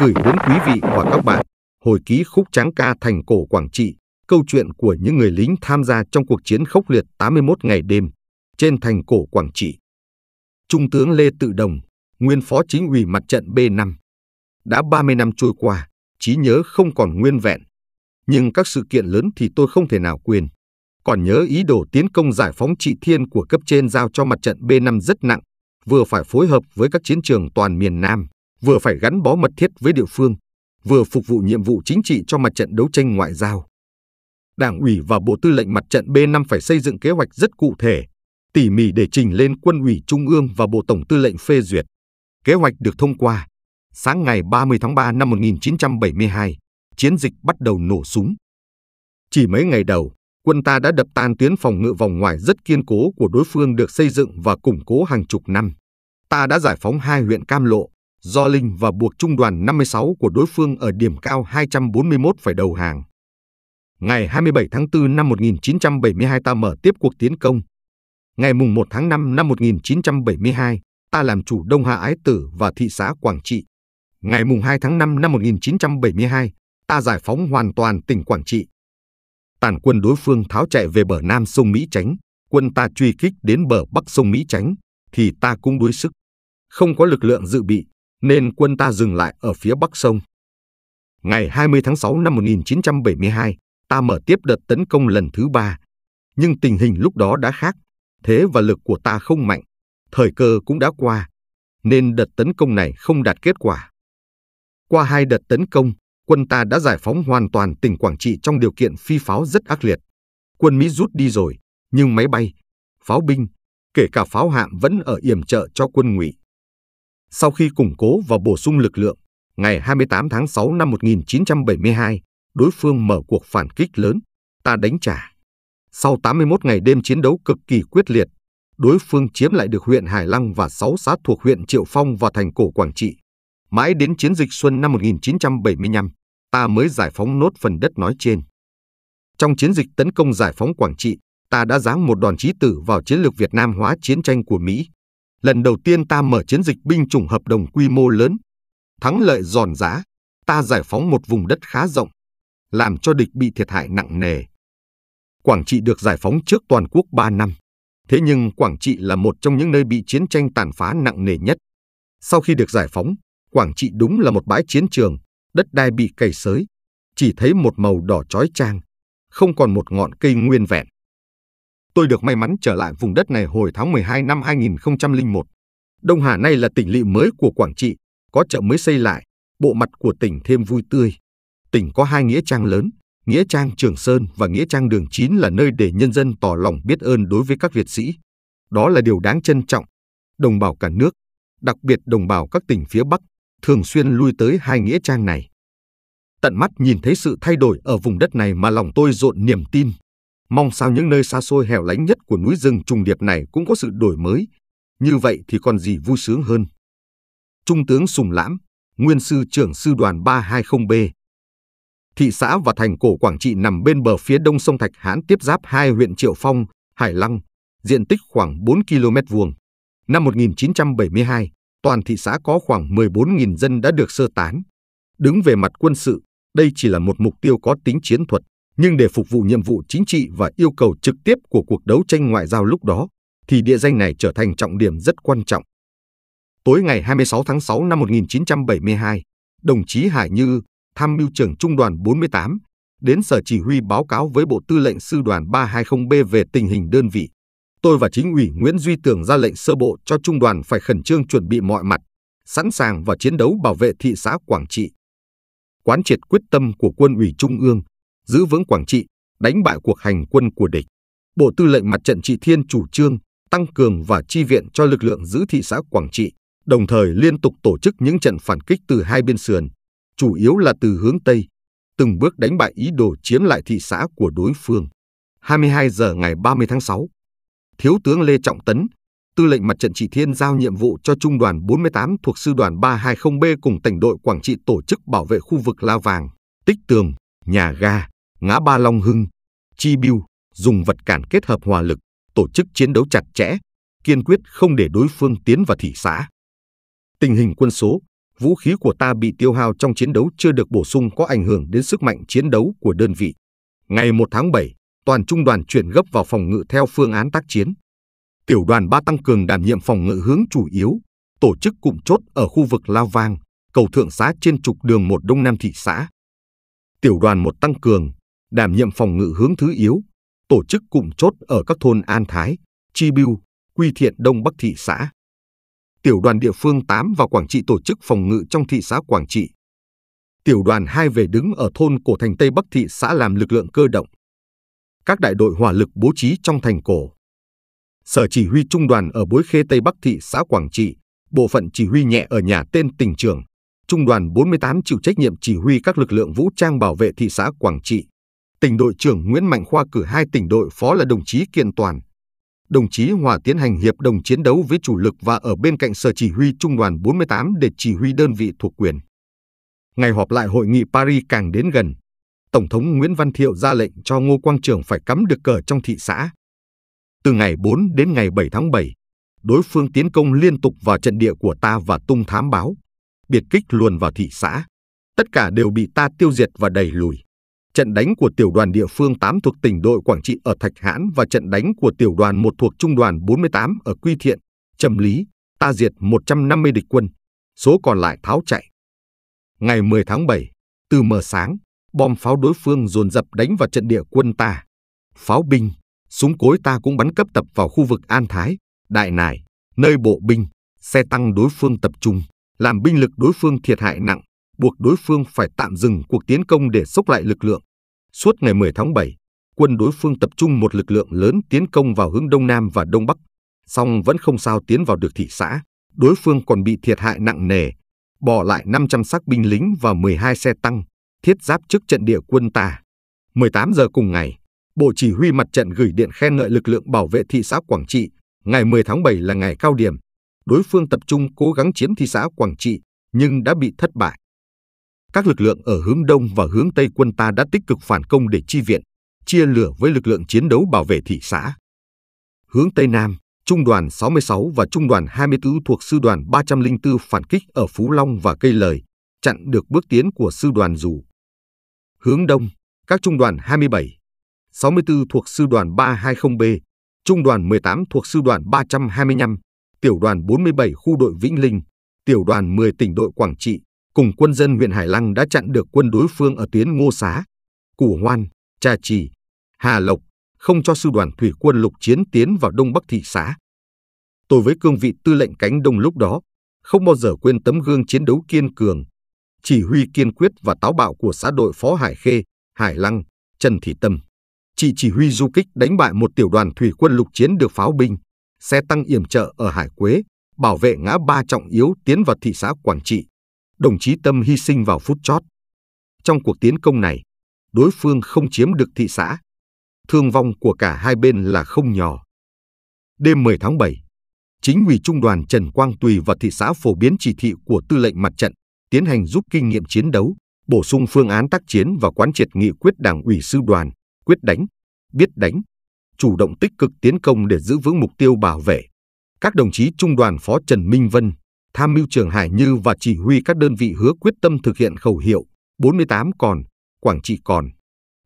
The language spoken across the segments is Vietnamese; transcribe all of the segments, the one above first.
gửi đến quý vị và các bạn hồi ký khúc tráng ca thành cổ Quảng Trị, câu chuyện của những người lính tham gia trong cuộc chiến khốc liệt 81 ngày đêm trên thành cổ Quảng Trị. Trung tướng Lê Tự Đồng, nguyên phó chính ủy mặt trận B5. Đã 30 năm trôi qua, trí nhớ không còn nguyên vẹn, nhưng các sự kiện lớn thì tôi không thể nào quên. Còn nhớ ý đồ tiến công giải phóng trị thiên của cấp trên giao cho mặt trận B5 rất nặng, vừa phải phối hợp với các chiến trường toàn miền Nam, vừa phải gắn bó mật thiết với địa phương, vừa phục vụ nhiệm vụ chính trị cho mặt trận đấu tranh ngoại giao. Đảng ủy và Bộ Tư lệnh Mặt trận B5 phải xây dựng kế hoạch rất cụ thể, tỉ mỉ để trình lên Quân ủy Trung ương và Bộ Tổng Tư lệnh phê duyệt. Kế hoạch được thông qua. Sáng ngày 30 tháng 3 năm 1972, chiến dịch bắt đầu nổ súng. Chỉ mấy ngày đầu, quân ta đã đập tan tuyến phòng ngự vòng ngoài rất kiên cố của đối phương được xây dựng và củng cố hàng chục năm. Ta đã giải phóng hai huyện Cam Lộ, do Linh và buộc trung đoàn 56 của đối phương ở điểm cao 241 phải đầu hàng. Ngày 27 tháng 4 năm 1972 ta mở tiếp cuộc tiến công. Ngày mùng 1 tháng 5 năm 1972, ta làm chủ Đông Hà Ái Tử và thị xã Quảng Trị. Ngày mùng 2 tháng 5 năm 1972, ta giải phóng hoàn toàn tỉnh Quảng Trị. Tàn quân đối phương tháo chạy về bờ nam sông Mỹ Chánh, quân ta truy kích đến bờ bắc sông Mỹ Chánh, thì ta cũng đuối sức. Không có lực lượng dự bị, nên quân ta dừng lại ở phía bắc sông. Ngày 20 tháng 6 năm 1972, ta mở tiếp đợt tấn công lần thứ ba. Nhưng tình hình lúc đó đã khác, thế và lực của ta không mạnh, thời cơ cũng đã qua, nên đợt tấn công này không đạt kết quả. Qua hai đợt tấn công, quân ta đã giải phóng hoàn toàn tỉnh Quảng Trị trong điều kiện phi pháo rất ác liệt. Quân Mỹ rút đi rồi, nhưng máy bay, pháo binh, kể cả pháo hạm vẫn ở yểm trợ cho quân ngụy. Sau khi củng cố và bổ sung lực lượng, ngày 28 tháng 6 năm 1972, đối phương mở cuộc phản kích lớn, ta đánh trả. Sau 81 ngày đêm chiến đấu cực kỳ quyết liệt, đối phương chiếm lại được huyện Hải Lăng và 6 xã thuộc huyện Triệu Phong và thành cổ Quảng Trị. Mãi đến chiến dịch xuân năm 1975, ta mới giải phóng nốt phần đất nói trên. Trong chiến dịch tấn công giải phóng Quảng Trị, ta đã giáng một đòn chí tử vào chiến lược Việt Nam hóa chiến tranh của Mỹ, lần đầu tiên ta mở chiến dịch binh chủng hợp đồng quy mô lớn. Thắng lợi giòn giá, ta giải phóng một vùng đất khá rộng, làm cho địch bị thiệt hại nặng nề. Quảng Trị được giải phóng trước toàn quốc ba năm. Thế nhưng Quảng Trị là một trong những nơi bị chiến tranh tàn phá nặng nề nhất. Sau khi được giải phóng, Quảng Trị đúng là một bãi chiến trường, đất đai bị cày xới, chỉ thấy một màu đỏ chói chang, không còn một ngọn cây nguyên vẹn tôi được may mắn trở lại vùng đất này hồi tháng 12 năm 2001. Đông Hà nay là tỉnh lỵ mới của Quảng Trị, có chợ mới xây lại, bộ mặt của tỉnh thêm vui tươi. Tỉnh có hai nghĩa trang lớn, nghĩa trang Trường Sơn và nghĩa trang Đường Chín là nơi để nhân dân tỏ lòng biết ơn đối với các Việt sĩ. Đó là điều đáng trân trọng. Đồng bào cả nước, đặc biệt đồng bào các tỉnh phía Bắc, thường xuyên lui tới hai nghĩa trang này. Tận mắt nhìn thấy sự thay đổi ở vùng đất này mà lòng tôi rộn niềm tin. Mong sao những nơi xa xôi hẻo lánh nhất của núi rừng trùng điệp này cũng có sự đổi mới. Như vậy thì còn gì vui sướng hơn. Trung tướng Sùng Lãm, nguyên sư trưởng sư đoàn 320B. Thị xã và thành cổ Quảng Trị nằm bên bờ phía đông sông Thạch Hãn tiếp giáp hai huyện Triệu Phong, Hải Lăng, diện tích khoảng 4 km vuông. Năm 1972, toàn thị xã có khoảng 14.000 dân đã được sơ tán. Đứng về mặt quân sự, đây chỉ là một mục tiêu có tính chiến thuật nhưng để phục vụ nhiệm vụ chính trị và yêu cầu trực tiếp của cuộc đấu tranh ngoại giao lúc đó, thì địa danh này trở thành trọng điểm rất quan trọng. Tối ngày 26 tháng 6 năm 1972, đồng chí Hải Như, tham mưu trưởng Trung đoàn 48, đến Sở Chỉ huy báo cáo với Bộ Tư lệnh Sư đoàn 320B về tình hình đơn vị. Tôi và chính ủy Nguyễn Duy Tường ra lệnh sơ bộ cho Trung đoàn phải khẩn trương chuẩn bị mọi mặt, sẵn sàng và chiến đấu bảo vệ thị xã Quảng Trị. Quán triệt quyết tâm của quân ủy Trung ương, giữ vững Quảng Trị, đánh bại cuộc hành quân của địch. Bộ Tư lệnh Mặt trận Trị Thiên chủ trương tăng cường và chi viện cho lực lượng giữ thị xã Quảng Trị, đồng thời liên tục tổ chức những trận phản kích từ hai bên sườn, chủ yếu là từ hướng Tây, từng bước đánh bại ý đồ chiếm lại thị xã của đối phương. 22 giờ ngày 30 tháng 6, Thiếu tướng Lê Trọng Tấn, Tư lệnh Mặt trận Trị Thiên giao nhiệm vụ cho Trung đoàn 48 thuộc Sư đoàn 320B cùng tỉnh đội Quảng Trị tổ chức bảo vệ khu vực La Vàng, Tích Tường, nhà ga, ngã ba Long Hưng, Chi Biêu dùng vật cản kết hợp hòa lực, tổ chức chiến đấu chặt chẽ, kiên quyết không để đối phương tiến vào thị xã. Tình hình quân số, vũ khí của ta bị tiêu hao trong chiến đấu chưa được bổ sung có ảnh hưởng đến sức mạnh chiến đấu của đơn vị. Ngày 1 tháng 7, toàn trung đoàn chuyển gấp vào phòng ngự theo phương án tác chiến. Tiểu đoàn 3 tăng cường đảm nhiệm phòng ngự hướng chủ yếu, tổ chức cụm chốt ở khu vực Lao Vang, cầu thượng xá trên trục đường một Đông Nam thị xã tiểu đoàn một tăng cường, đảm nhiệm phòng ngự hướng thứ yếu, tổ chức cụm chốt ở các thôn An Thái, Chi Biêu, Quy Thiện Đông Bắc thị xã. Tiểu đoàn địa phương 8 và Quảng Trị tổ chức phòng ngự trong thị xã Quảng Trị. Tiểu đoàn 2 về đứng ở thôn cổ thành Tây Bắc thị xã làm lực lượng cơ động. Các đại đội hỏa lực bố trí trong thành cổ. Sở chỉ huy trung đoàn ở Bối Khê Tây Bắc thị xã Quảng Trị, bộ phận chỉ huy nhẹ ở nhà tên tỉnh trưởng, Trung đoàn 48 chịu trách nhiệm chỉ huy các lực lượng vũ trang bảo vệ thị xã Quảng Trị. Tỉnh đội trưởng Nguyễn Mạnh Khoa cử hai tỉnh đội phó là đồng chí Kiện Toàn. Đồng chí Hòa tiến hành hiệp đồng chiến đấu với chủ lực và ở bên cạnh sở chỉ huy Trung đoàn 48 để chỉ huy đơn vị thuộc quyền. Ngày họp lại hội nghị Paris càng đến gần, Tổng thống Nguyễn Văn Thiệu ra lệnh cho Ngô Quang Trường phải cắm được cờ trong thị xã. Từ ngày 4 đến ngày 7 tháng 7, đối phương tiến công liên tục vào trận địa của ta và tung thám báo biệt kích luồn vào thị xã. Tất cả đều bị ta tiêu diệt và đẩy lùi. Trận đánh của tiểu đoàn địa phương 8 thuộc tỉnh đội Quảng Trị ở Thạch Hãn và trận đánh của tiểu đoàn 1 thuộc trung đoàn 48 ở Quy Thiện, Trầm Lý, ta diệt 150 địch quân, số còn lại tháo chạy. Ngày 10 tháng 7, từ mờ sáng, bom pháo đối phương dồn dập đánh vào trận địa quân ta. Pháo binh, súng cối ta cũng bắn cấp tập vào khu vực An Thái, Đại Nải, nơi bộ binh, xe tăng đối phương tập trung làm binh lực đối phương thiệt hại nặng, buộc đối phương phải tạm dừng cuộc tiến công để sốc lại lực lượng. Suốt ngày 10 tháng 7, quân đối phương tập trung một lực lượng lớn tiến công vào hướng Đông Nam và Đông Bắc, song vẫn không sao tiến vào được thị xã. Đối phương còn bị thiệt hại nặng nề, bỏ lại 500 xác binh lính và 12 xe tăng, thiết giáp trước trận địa quân ta. 18 giờ cùng ngày, Bộ Chỉ huy Mặt trận gửi điện khen ngợi lực lượng bảo vệ thị xã Quảng Trị. Ngày 10 tháng 7 là ngày cao điểm, đối phương tập trung cố gắng chiếm thị xã Quảng Trị nhưng đã bị thất bại. Các lực lượng ở hướng đông và hướng tây quân ta đã tích cực phản công để chi viện, chia lửa với lực lượng chiến đấu bảo vệ thị xã. Hướng tây nam, Trung đoàn 66 và Trung đoàn 24 thuộc Sư đoàn 304 phản kích ở Phú Long và Cây Lời, chặn được bước tiến của Sư đoàn Dù. Hướng đông, các Trung đoàn 27, 64 thuộc Sư đoàn 320B, Trung đoàn 18 thuộc Sư đoàn 325, tiểu đoàn 47 khu đội Vĩnh Linh, tiểu đoàn 10 tỉnh đội Quảng Trị cùng quân dân huyện Hải Lăng đã chặn được quân đối phương ở tuyến Ngô Xá, Củ Hoan, Trà Trì, Hà Lộc, không cho sư đoàn thủy quân lục chiến tiến vào Đông Bắc thị xã. Tôi với cương vị tư lệnh cánh đông lúc đó, không bao giờ quên tấm gương chiến đấu kiên cường, chỉ huy kiên quyết và táo bạo của xã đội Phó Hải Khê, Hải Lăng, Trần Thị Tâm. Chị chỉ huy du kích đánh bại một tiểu đoàn thủy quân lục chiến được pháo binh, xe tăng yểm trợ ở Hải Quế, bảo vệ ngã ba trọng yếu tiến vào thị xã Quảng Trị. Đồng chí Tâm hy sinh vào phút chót. Trong cuộc tiến công này, đối phương không chiếm được thị xã. Thương vong của cả hai bên là không nhỏ. Đêm 10 tháng 7, chính ủy trung đoàn Trần Quang Tùy và thị xã phổ biến chỉ thị của tư lệnh mặt trận, tiến hành giúp kinh nghiệm chiến đấu, bổ sung phương án tác chiến và quán triệt nghị quyết đảng ủy sư đoàn, quyết đánh, biết đánh, chủ động tích cực tiến công để giữ vững mục tiêu bảo vệ. Các đồng chí Trung đoàn Phó Trần Minh Vân, Tham mưu trưởng Hải Như và chỉ huy các đơn vị hứa quyết tâm thực hiện khẩu hiệu 48 còn, Quảng Trị còn.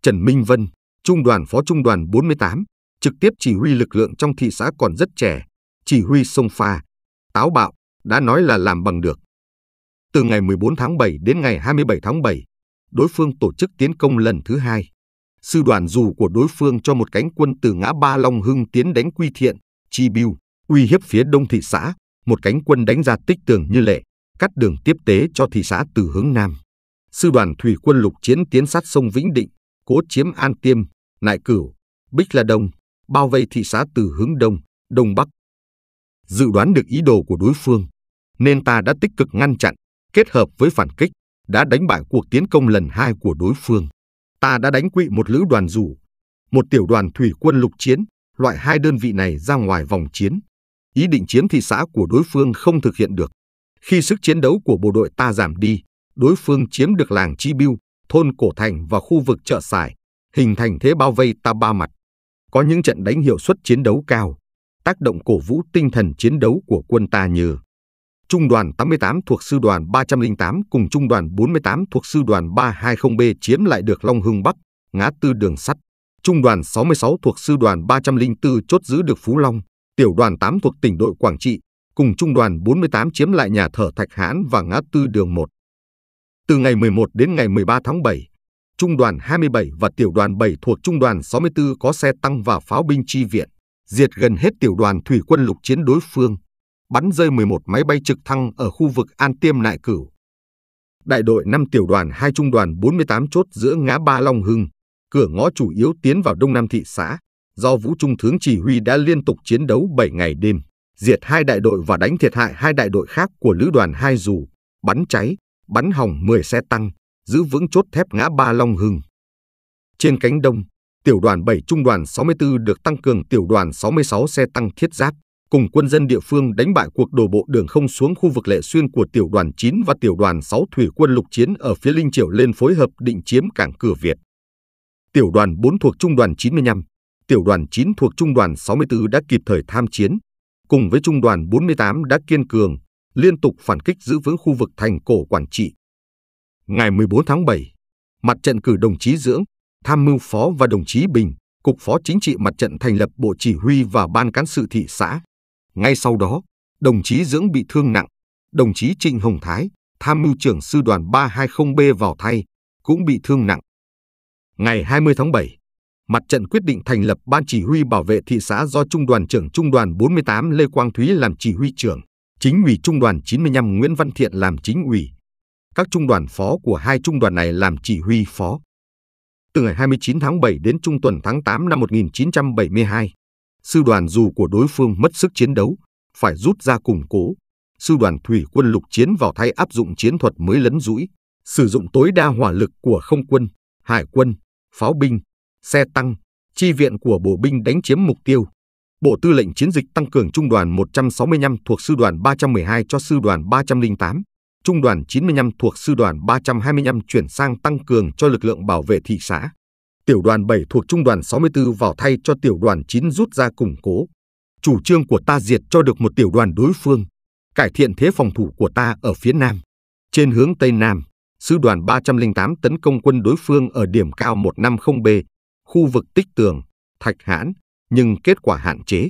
Trần Minh Vân, Trung đoàn Phó Trung đoàn 48, trực tiếp chỉ huy lực lượng trong thị xã còn rất trẻ, chỉ huy sông pha, táo bạo, đã nói là làm bằng được. Từ ngày 14 tháng 7 đến ngày 27 tháng 7, đối phương tổ chức tiến công lần thứ hai sư đoàn dù của đối phương cho một cánh quân từ ngã Ba Long Hưng tiến đánh Quy Thiện, Chi Biêu, uy hiếp phía đông thị xã, một cánh quân đánh ra tích tường như lệ, cắt đường tiếp tế cho thị xã từ hướng nam. Sư đoàn thủy quân lục chiến tiến sát sông Vĩnh Định, cố chiếm An Tiêm, Nại Cửu, Bích La Đông, bao vây thị xã từ hướng đông, đông bắc. Dự đoán được ý đồ của đối phương, nên ta đã tích cực ngăn chặn, kết hợp với phản kích, đã đánh bại cuộc tiến công lần hai của đối phương ta đã đánh quỵ một lữ đoàn rủ, một tiểu đoàn thủy quân lục chiến, loại hai đơn vị này ra ngoài vòng chiến. Ý định chiếm thị xã của đối phương không thực hiện được. Khi sức chiến đấu của bộ đội ta giảm đi, đối phương chiếm được làng Chi Biêu, thôn Cổ Thành và khu vực chợ xài, hình thành thế bao vây ta ba mặt. Có những trận đánh hiệu suất chiến đấu cao, tác động cổ vũ tinh thần chiến đấu của quân ta như Trung đoàn 88 thuộc Sư đoàn 308 cùng Trung đoàn 48 thuộc Sư đoàn 320B chiếm lại được Long Hưng Bắc, ngã tư đường sắt. Trung đoàn 66 thuộc Sư đoàn 304 chốt giữ được Phú Long, Tiểu đoàn 8 thuộc tỉnh đội Quảng Trị, cùng Trung đoàn 48 chiếm lại nhà thờ Thạch Hãn và ngã tư đường 1. Từ ngày 11 đến ngày 13 tháng 7, Trung đoàn 27 và Tiểu đoàn 7 thuộc Trung đoàn 64 có xe tăng và pháo binh chi viện, diệt gần hết Tiểu đoàn Thủy quân lục chiến đối phương bắn rơi 11 máy bay trực thăng ở khu vực An Tiêm Nại Cửu. Đại đội 5 tiểu đoàn 2 trung đoàn 48 chốt giữa ngã Ba Long Hưng, cửa ngõ chủ yếu tiến vào Đông Nam thị xã, do Vũ Trung Thướng chỉ huy đã liên tục chiến đấu 7 ngày đêm, diệt hai đại đội và đánh thiệt hại hai đại đội khác của lữ đoàn 2 dù, bắn cháy, bắn hỏng 10 xe tăng, giữ vững chốt thép ngã Ba Long Hưng. Trên cánh đông, tiểu đoàn 7 trung đoàn 64 được tăng cường tiểu đoàn 66 xe tăng thiết giáp, cùng quân dân địa phương đánh bại cuộc đổ bộ đường không xuống khu vực Lệ Xuyên của tiểu đoàn 9 và tiểu đoàn 6 thủy quân lục chiến ở phía Linh Triều lên phối hợp định chiếm cảng cửa Việt. Tiểu đoàn 4 thuộc trung đoàn 95, tiểu đoàn 9 thuộc trung đoàn 64 đã kịp thời tham chiến, cùng với trung đoàn 48 đã kiên cường, liên tục phản kích giữ vững khu vực thành cổ Quảng Trị. Ngày 14 tháng 7, mặt trận cử đồng chí Dưỡng, tham mưu phó và đồng chí Bình, Cục Phó Chính trị Mặt trận thành lập Bộ Chỉ huy và Ban Cán sự Thị xã, ngay sau đó, đồng chí Dưỡng bị thương nặng, đồng chí Trịnh Hồng Thái, tham mưu trưởng sư đoàn 320B vào thay, cũng bị thương nặng. Ngày 20 tháng 7, mặt trận quyết định thành lập Ban Chỉ huy Bảo vệ thị xã do Trung đoàn trưởng Trung đoàn 48 Lê Quang Thúy làm chỉ huy trưởng, chính ủy Trung đoàn 95 Nguyễn Văn Thiện làm chính ủy. Các trung đoàn phó của hai trung đoàn này làm chỉ huy phó. Từ ngày 29 tháng 7 đến trung tuần tháng 8 năm 1972, sư đoàn dù của đối phương mất sức chiến đấu, phải rút ra củng cố. Sư đoàn thủy quân lục chiến vào thay áp dụng chiến thuật mới lấn rũi, sử dụng tối đa hỏa lực của không quân, hải quân, pháo binh, xe tăng, chi viện của bộ binh đánh chiếm mục tiêu. Bộ Tư lệnh Chiến dịch tăng cường Trung đoàn 165 thuộc Sư đoàn 312 cho Sư đoàn 308, Trung đoàn 95 thuộc Sư đoàn 325 chuyển sang tăng cường cho lực lượng bảo vệ thị xã tiểu đoàn 7 thuộc trung đoàn 64 vào thay cho tiểu đoàn 9 rút ra củng cố. Chủ trương của ta diệt cho được một tiểu đoàn đối phương, cải thiện thế phòng thủ của ta ở phía Nam. Trên hướng Tây Nam, sư đoàn 308 tấn công quân đối phương ở điểm cao 150B, khu vực tích tường, thạch hãn, nhưng kết quả hạn chế.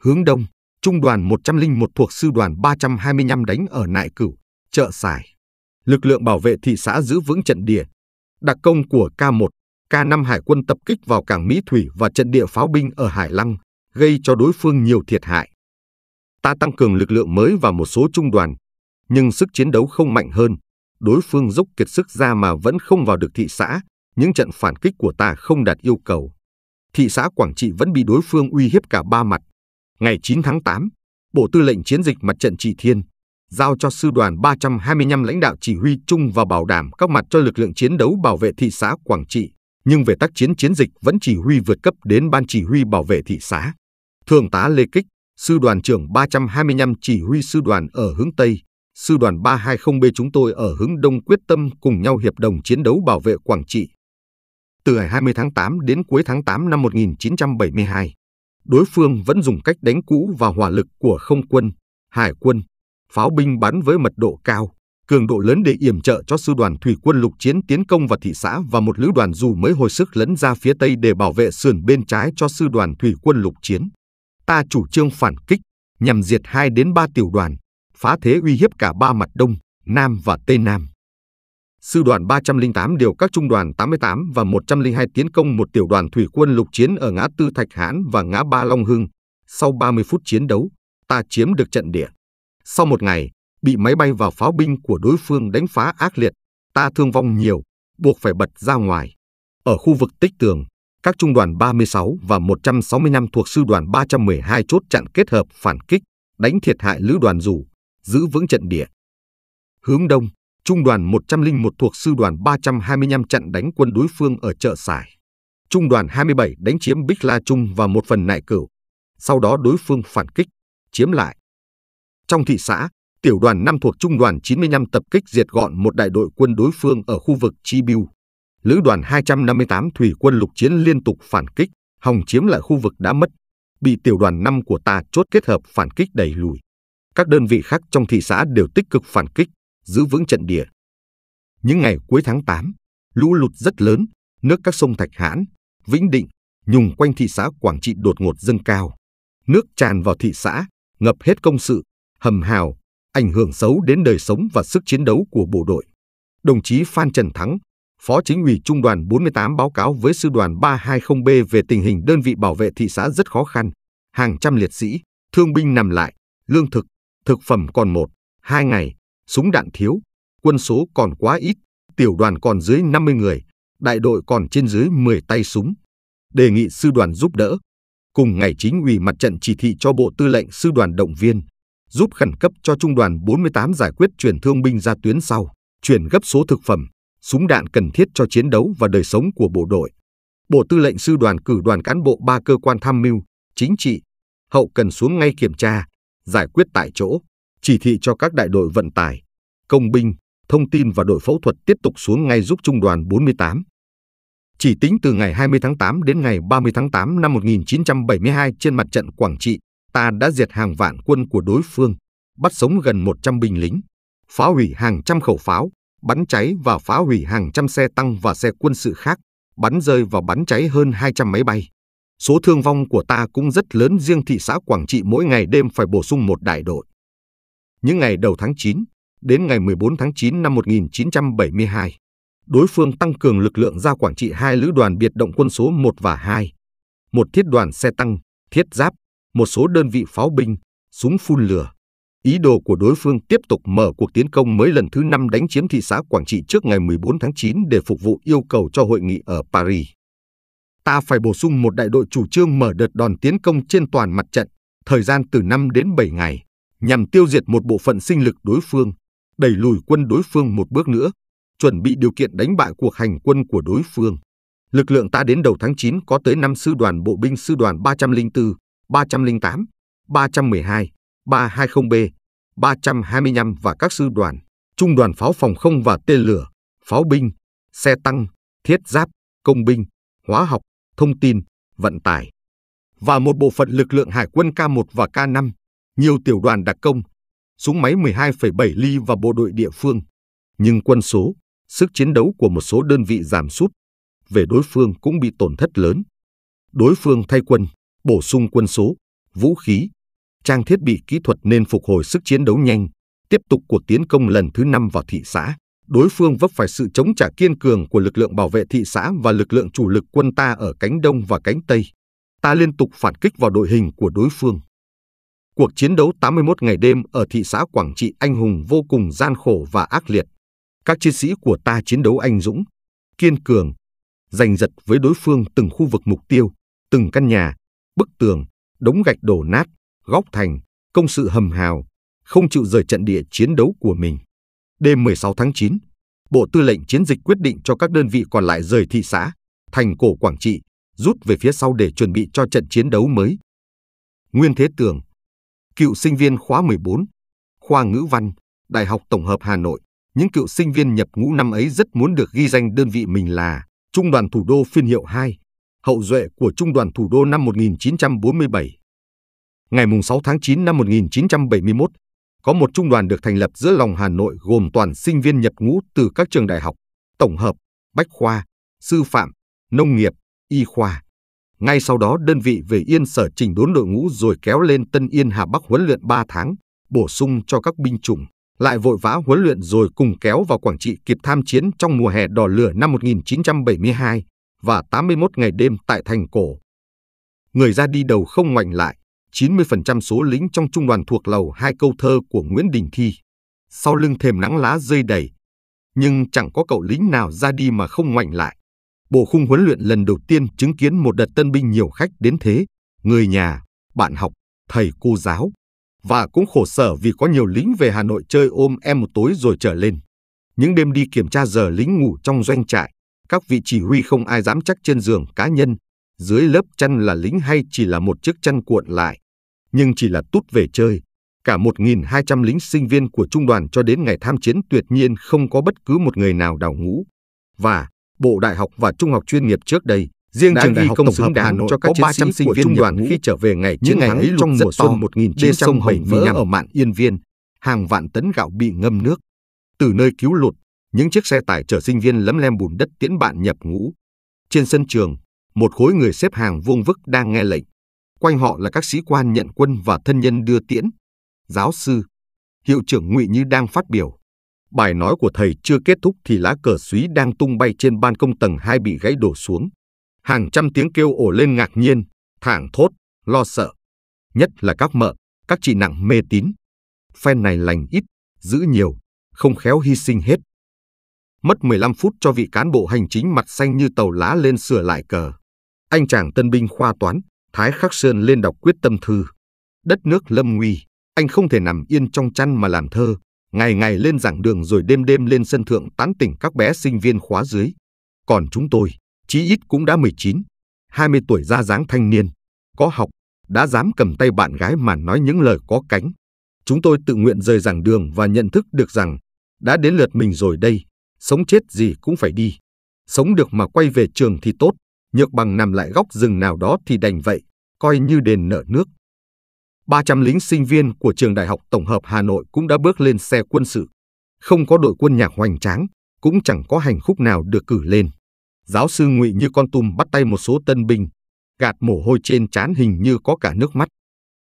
Hướng Đông, trung đoàn 101 thuộc sư đoàn 325 đánh ở Nại Cửu, chợ Sài. Lực lượng bảo vệ thị xã giữ vững trận địa. Đặc công của K1 K5 hải quân tập kích vào cảng Mỹ Thủy và trận địa pháo binh ở Hải Lăng, gây cho đối phương nhiều thiệt hại. Ta tăng cường lực lượng mới và một số trung đoàn, nhưng sức chiến đấu không mạnh hơn. Đối phương dốc kiệt sức ra mà vẫn không vào được thị xã, những trận phản kích của ta không đạt yêu cầu. Thị xã Quảng Trị vẫn bị đối phương uy hiếp cả ba mặt. Ngày 9 tháng 8, Bộ Tư lệnh Chiến dịch Mặt trận Trị Thiên giao cho sư đoàn 325 lãnh đạo chỉ huy chung và bảo đảm các mặt cho lực lượng chiến đấu bảo vệ thị xã Quảng Trị nhưng về tác chiến chiến dịch vẫn chỉ huy vượt cấp đến Ban Chỉ huy Bảo vệ thị xã. Thượng tá Lê Kích, sư đoàn trưởng 325 chỉ huy sư đoàn ở hướng Tây, sư đoàn 320B chúng tôi ở hướng Đông quyết tâm cùng nhau hiệp đồng chiến đấu bảo vệ Quảng Trị. Từ ngày 20 tháng 8 đến cuối tháng 8 năm 1972, đối phương vẫn dùng cách đánh cũ và hỏa lực của không quân, hải quân, pháo binh bắn với mật độ cao, cường độ lớn để yểm trợ cho sư đoàn thủy quân lục chiến tiến công vào thị xã và một lữ đoàn dù mới hồi sức lấn ra phía tây để bảo vệ sườn bên trái cho sư đoàn thủy quân lục chiến. Ta chủ trương phản kích, nhằm diệt hai đến ba tiểu đoàn, phá thế uy hiếp cả ba mặt đông, nam và tây nam. Sư đoàn 308 điều các trung đoàn 88 và 102 tiến công một tiểu đoàn thủy quân lục chiến ở ngã Tư Thạch Hãn và ngã Ba Long Hưng. Sau 30 phút chiến đấu, ta chiếm được trận địa. Sau một ngày, bị máy bay và pháo binh của đối phương đánh phá ác liệt, ta thương vong nhiều, buộc phải bật ra ngoài. Ở khu vực tích tường, các trung đoàn 36 và 165 thuộc sư đoàn 312 chốt chặn kết hợp phản kích, đánh thiệt hại lữ đoàn rủ, giữ vững trận địa. Hướng đông, trung đoàn 101 thuộc sư đoàn 325 chặn đánh quân đối phương ở chợ Sải. Trung đoàn 27 đánh chiếm Bích La Trung và một phần nại cửu. Sau đó đối phương phản kích, chiếm lại. Trong thị xã, tiểu đoàn 5 thuộc trung đoàn 95 tập kích diệt gọn một đại đội quân đối phương ở khu vực Chibiu. Lữ đoàn 258 thủy quân lục chiến liên tục phản kích, hòng chiếm lại khu vực đã mất, bị tiểu đoàn 5 của ta chốt kết hợp phản kích đẩy lùi. Các đơn vị khác trong thị xã đều tích cực phản kích, giữ vững trận địa. Những ngày cuối tháng 8, lũ lụt rất lớn, nước các sông Thạch Hãn, Vĩnh Định, Nhùng quanh thị xã Quảng Trị đột ngột dâng cao. Nước tràn vào thị xã, ngập hết công sự, hầm hào, ảnh hưởng xấu đến đời sống và sức chiến đấu của bộ đội. Đồng chí Phan Trần Thắng, Phó Chính ủy Trung đoàn 48 báo cáo với Sư đoàn 320B về tình hình đơn vị bảo vệ thị xã rất khó khăn, hàng trăm liệt sĩ, thương binh nằm lại, lương thực, thực phẩm còn một, hai ngày, súng đạn thiếu, quân số còn quá ít, tiểu đoàn còn dưới 50 người, đại đội còn trên dưới 10 tay súng. Đề nghị sư đoàn giúp đỡ. Cùng ngày chính ủy mặt trận chỉ thị cho Bộ Tư lệnh Sư đoàn động viên, giúp khẩn cấp cho Trung đoàn 48 giải quyết chuyển thương binh ra tuyến sau, chuyển gấp số thực phẩm, súng đạn cần thiết cho chiến đấu và đời sống của bộ đội. Bộ Tư lệnh Sư đoàn cử đoàn cán bộ ba cơ quan tham mưu, chính trị, hậu cần xuống ngay kiểm tra, giải quyết tại chỗ, chỉ thị cho các đại đội vận tải, công binh, thông tin và đội phẫu thuật tiếp tục xuống ngay giúp Trung đoàn 48. Chỉ tính từ ngày 20 tháng 8 đến ngày 30 tháng 8 năm 1972 trên mặt trận Quảng Trị, ta đã diệt hàng vạn quân của đối phương, bắt sống gần 100 binh lính, phá hủy hàng trăm khẩu pháo, bắn cháy và phá hủy hàng trăm xe tăng và xe quân sự khác, bắn rơi và bắn cháy hơn 200 máy bay. Số thương vong của ta cũng rất lớn riêng thị xã Quảng Trị mỗi ngày đêm phải bổ sung một đại đội. Những ngày đầu tháng 9 đến ngày 14 tháng 9 năm 1972, đối phương tăng cường lực lượng ra Quảng Trị hai lữ đoàn biệt động quân số 1 và 2, một thiết đoàn xe tăng, thiết giáp một số đơn vị pháo binh, súng phun lửa. Ý đồ của đối phương tiếp tục mở cuộc tiến công mới lần thứ năm đánh chiếm thị xã Quảng Trị trước ngày 14 tháng 9 để phục vụ yêu cầu cho hội nghị ở Paris. Ta phải bổ sung một đại đội chủ trương mở đợt đòn tiến công trên toàn mặt trận, thời gian từ 5 đến 7 ngày, nhằm tiêu diệt một bộ phận sinh lực đối phương, đẩy lùi quân đối phương một bước nữa, chuẩn bị điều kiện đánh bại cuộc hành quân của đối phương. Lực lượng ta đến đầu tháng 9 có tới 5 sư đoàn bộ binh sư đoàn 304, 308, 312, 320B, 325 và các sư đoàn, trung đoàn pháo phòng không và tên lửa, pháo binh, xe tăng, thiết giáp, công binh, hóa học, thông tin, vận tải và một bộ phận lực lượng hải quân K1 và K5, nhiều tiểu đoàn đặc công, súng máy 12,7 ly và bộ đội địa phương. Nhưng quân số, sức chiến đấu của một số đơn vị giảm sút, về đối phương cũng bị tổn thất lớn. Đối phương thay quân, bổ sung quân số, vũ khí, trang thiết bị kỹ thuật nên phục hồi sức chiến đấu nhanh, tiếp tục cuộc tiến công lần thứ năm vào thị xã. Đối phương vấp phải sự chống trả kiên cường của lực lượng bảo vệ thị xã và lực lượng chủ lực quân ta ở cánh đông và cánh tây. Ta liên tục phản kích vào đội hình của đối phương. Cuộc chiến đấu 81 ngày đêm ở thị xã Quảng Trị anh hùng vô cùng gian khổ và ác liệt. Các chiến sĩ của ta chiến đấu anh dũng, kiên cường, giành giật với đối phương từng khu vực mục tiêu, từng căn nhà, bức tường, đống gạch đổ nát, góc thành, công sự hầm hào, không chịu rời trận địa chiến đấu của mình. Đêm 16 tháng 9, Bộ Tư lệnh Chiến dịch quyết định cho các đơn vị còn lại rời thị xã, thành cổ Quảng Trị, rút về phía sau để chuẩn bị cho trận chiến đấu mới. Nguyên Thế Tường, cựu sinh viên khóa 14, khoa ngữ văn, Đại học Tổng hợp Hà Nội, những cựu sinh viên nhập ngũ năm ấy rất muốn được ghi danh đơn vị mình là Trung đoàn Thủ đô phiên hiệu 2, hậu duệ của Trung đoàn Thủ đô năm 1947. Ngày 6 tháng 9 năm 1971, có một trung đoàn được thành lập giữa lòng Hà Nội gồm toàn sinh viên nhập ngũ từ các trường đại học, tổng hợp, bách khoa, sư phạm, nông nghiệp, y khoa. Ngay sau đó đơn vị về Yên sở trình đốn đội ngũ rồi kéo lên Tân Yên Hà Bắc huấn luyện 3 tháng, bổ sung cho các binh chủng, lại vội vã huấn luyện rồi cùng kéo vào Quảng Trị kịp tham chiến trong mùa hè đỏ lửa năm 1972 và 81 ngày đêm tại thành cổ. Người ra đi đầu không ngoảnh lại, 90% số lính trong trung đoàn thuộc lầu hai câu thơ của Nguyễn Đình Thi. Sau lưng thềm nắng lá rơi đầy, nhưng chẳng có cậu lính nào ra đi mà không ngoảnh lại. Bộ khung huấn luyện lần đầu tiên chứng kiến một đợt tân binh nhiều khách đến thế, người nhà, bạn học, thầy cô giáo. Và cũng khổ sở vì có nhiều lính về Hà Nội chơi ôm em một tối rồi trở lên. Những đêm đi kiểm tra giờ lính ngủ trong doanh trại, các vị chỉ huy không ai dám chắc trên giường cá nhân, dưới lớp chăn là lính hay chỉ là một chiếc chăn cuộn lại. Nhưng chỉ là tút về chơi, cả 1.200 lính sinh viên của trung đoàn cho đến ngày tham chiến tuyệt nhiên không có bất cứ một người nào đào ngũ. Và Bộ Đại học và Trung học chuyên nghiệp trước đây, riêng trường đại học công xứng đáng cho các chiến sĩ sinh viên trung đoàn ngũ. khi trở về ngày chiến ngày ấy trong mùa xuân 1975 ở mạn Yên Viên, hàng vạn tấn gạo bị ngâm nước. Từ nơi cứu lụt, những chiếc xe tải chở sinh viên lấm lem bùn đất tiễn bạn nhập ngũ. Trên sân trường, một khối người xếp hàng vuông vức đang nghe lệnh. Quanh họ là các sĩ quan nhận quân và thân nhân đưa tiễn. Giáo sư, hiệu trưởng Ngụy Như đang phát biểu. Bài nói của thầy chưa kết thúc thì lá cờ súy đang tung bay trên ban công tầng 2 bị gãy đổ xuống. Hàng trăm tiếng kêu ổ lên ngạc nhiên, thảng thốt, lo sợ. Nhất là các mợ, các chị nặng mê tín. Phen này lành ít, giữ nhiều, không khéo hy sinh hết mất 15 phút cho vị cán bộ hành chính mặt xanh như tàu lá lên sửa lại cờ. Anh chàng tân binh khoa toán, Thái Khắc Sơn lên đọc quyết tâm thư. Đất nước lâm nguy, anh không thể nằm yên trong chăn mà làm thơ, ngày ngày lên giảng đường rồi đêm đêm lên sân thượng tán tỉnh các bé sinh viên khóa dưới. Còn chúng tôi, chí ít cũng đã 19, 20 tuổi ra dáng thanh niên, có học, đã dám cầm tay bạn gái mà nói những lời có cánh. Chúng tôi tự nguyện rời giảng đường và nhận thức được rằng đã đến lượt mình rồi đây, sống chết gì cũng phải đi. Sống được mà quay về trường thì tốt, nhược bằng nằm lại góc rừng nào đó thì đành vậy, coi như đền nợ nước. 300 lính sinh viên của trường Đại học Tổng hợp Hà Nội cũng đã bước lên xe quân sự. Không có đội quân nhạc hoành tráng, cũng chẳng có hành khúc nào được cử lên. Giáo sư Ngụy Như Con Tum bắt tay một số tân binh, gạt mồ hôi trên trán hình như có cả nước mắt.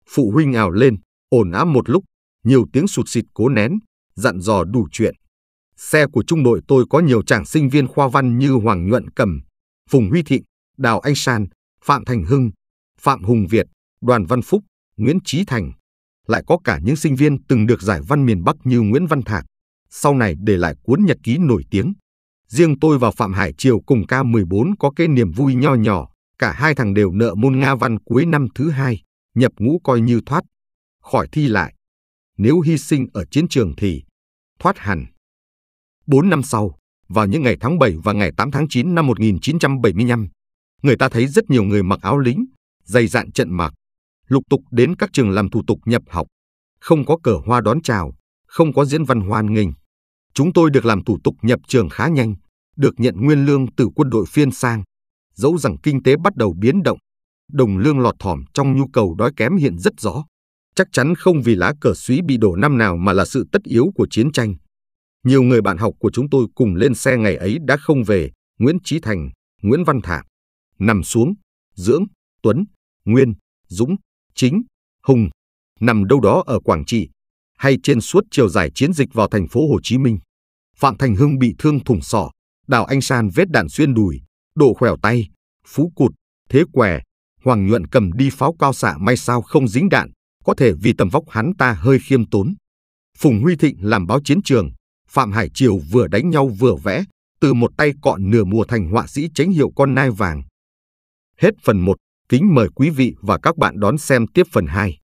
Phụ huynh ào lên, ồn ào một lúc, nhiều tiếng sụt xịt cố nén, dặn dò đủ chuyện. Xe của trung đội tôi có nhiều chàng sinh viên khoa văn như Hoàng Nhuận Cầm, Phùng Huy Thịnh, Đào Anh San, Phạm Thành Hưng, Phạm Hùng Việt, Đoàn Văn Phúc, Nguyễn Trí Thành. Lại có cả những sinh viên từng được giải văn miền Bắc như Nguyễn Văn Thạc, sau này để lại cuốn nhật ký nổi tiếng. Riêng tôi và Phạm Hải Triều cùng K14 có cái niềm vui nho nhỏ, cả hai thằng đều nợ môn Nga văn cuối năm thứ hai, nhập ngũ coi như thoát, khỏi thi lại. Nếu hy sinh ở chiến trường thì thoát hẳn. 4 năm sau, vào những ngày tháng 7 và ngày 8 tháng 9 năm 1975, người ta thấy rất nhiều người mặc áo lính, dày dạn trận mạc, lục tục đến các trường làm thủ tục nhập học. Không có cờ hoa đón chào, không có diễn văn hoan nghênh. Chúng tôi được làm thủ tục nhập trường khá nhanh, được nhận nguyên lương từ quân đội phiên sang, dẫu rằng kinh tế bắt đầu biến động, đồng lương lọt thỏm trong nhu cầu đói kém hiện rất rõ. Chắc chắn không vì lá cờ suý bị đổ năm nào mà là sự tất yếu của chiến tranh. Nhiều người bạn học của chúng tôi cùng lên xe ngày ấy đã không về, Nguyễn Trí Thành, Nguyễn Văn Thạc, nằm xuống, Dưỡng, Tuấn, Nguyên, Dũng, Chính, Hùng, nằm đâu đó ở Quảng Trị, hay trên suốt chiều dài chiến dịch vào thành phố Hồ Chí Minh. Phạm Thành Hưng bị thương thủng sọ, Đào Anh San vết đạn xuyên đùi, Đỗ khỏe tay, Phú Cụt, Thế Què, Hoàng Nhuận cầm đi pháo cao xạ may sao không dính đạn, có thể vì tầm vóc hắn ta hơi khiêm tốn. Phùng Huy Thịnh làm báo chiến trường, Phạm Hải Triều vừa đánh nhau vừa vẽ, từ một tay cọ nửa mùa thành họa sĩ chính hiệu con nai vàng. Hết phần 1, kính mời quý vị và các bạn đón xem tiếp phần 2.